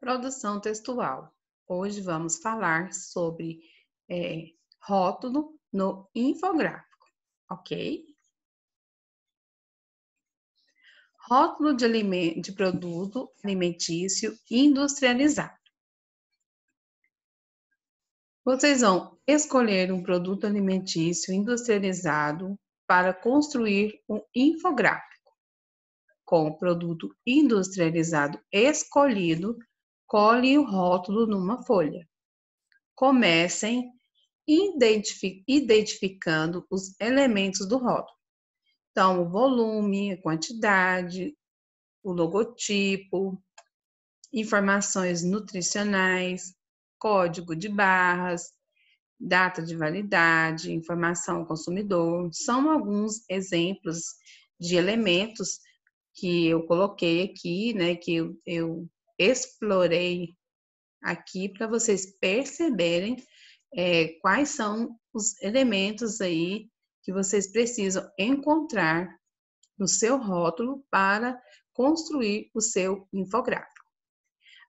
Produção textual. Hoje vamos falar sobre é, rótulo no infográfico, ok? Rótulo de, alimento, de produto alimentício industrializado. Vocês vão escolher um produto alimentício industrializado para construir um infográfico. Com o produto industrializado escolhido, cole o rótulo numa folha. Comecem identificando os elementos do rótulo. Então, o volume, a quantidade, o logotipo, informações nutricionais, código de barras, data de validade, informação ao consumidor, são alguns exemplos de elementos que eu coloquei aqui, né, que eu, eu explorei aqui para vocês perceberem é, quais são os elementos aí que vocês precisam encontrar no seu rótulo para construir o seu infográfico.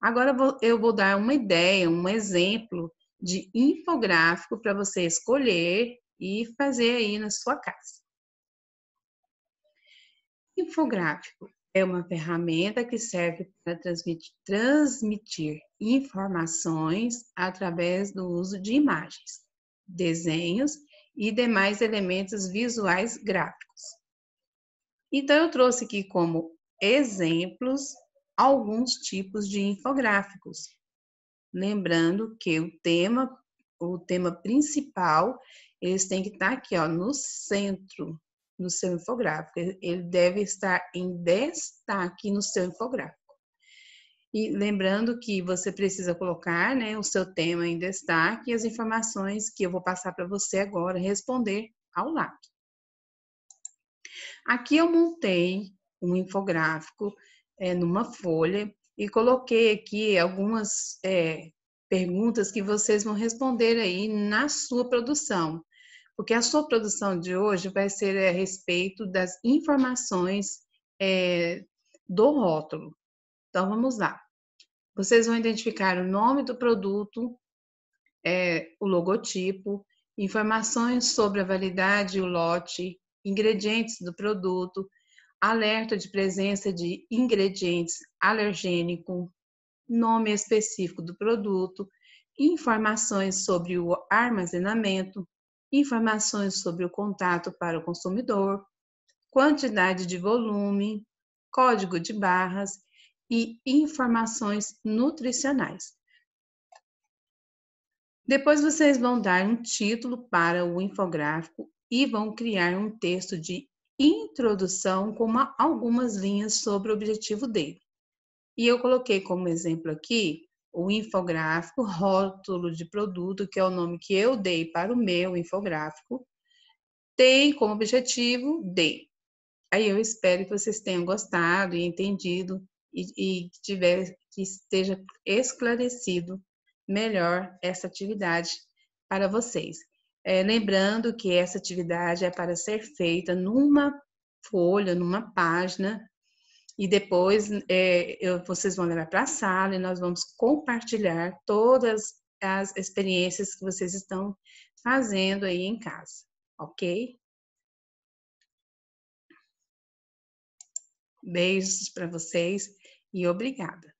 Agora eu vou dar uma ideia, um exemplo de infográfico para você escolher e fazer aí na sua casa. Infográfico é uma ferramenta que serve para transmitir, transmitir informações através do uso de imagens, desenhos e demais elementos visuais gráficos. Então, eu trouxe aqui como exemplos alguns tipos de infográficos. Lembrando que o tema, o tema principal, eles têm que estar aqui ó, no centro no seu infográfico, ele deve estar em destaque no seu infográfico. E lembrando que você precisa colocar né, o seu tema em destaque e as informações que eu vou passar para você agora responder ao lado. Aqui eu montei um infográfico é, numa folha e coloquei aqui algumas é, perguntas que vocês vão responder aí na sua produção porque a sua produção de hoje vai ser a eh, respeito das informações é, do rótulo. Então, vamos lá. Vocês vão identificar o nome do produto, é, o logotipo, informações sobre a validade e o lote, ingredientes do produto, alerta de presença de ingredientes alergênico, nome específico do produto, informações sobre o armazenamento, informações sobre o contato para o consumidor, quantidade de volume, código de barras e informações nutricionais. Depois vocês vão dar um título para o infográfico e vão criar um texto de introdução com uma, algumas linhas sobre o objetivo dele. E eu coloquei como exemplo aqui o infográfico, rótulo de produto, que é o nome que eu dei para o meu infográfico, tem como objetivo de Aí eu espero que vocês tenham gostado e entendido e, e tiver, que esteja esclarecido melhor essa atividade para vocês. É, lembrando que essa atividade é para ser feita numa folha, numa página e depois é, eu, vocês vão levar para a sala e nós vamos compartilhar todas as experiências que vocês estão fazendo aí em casa, ok? Beijos para vocês e obrigada.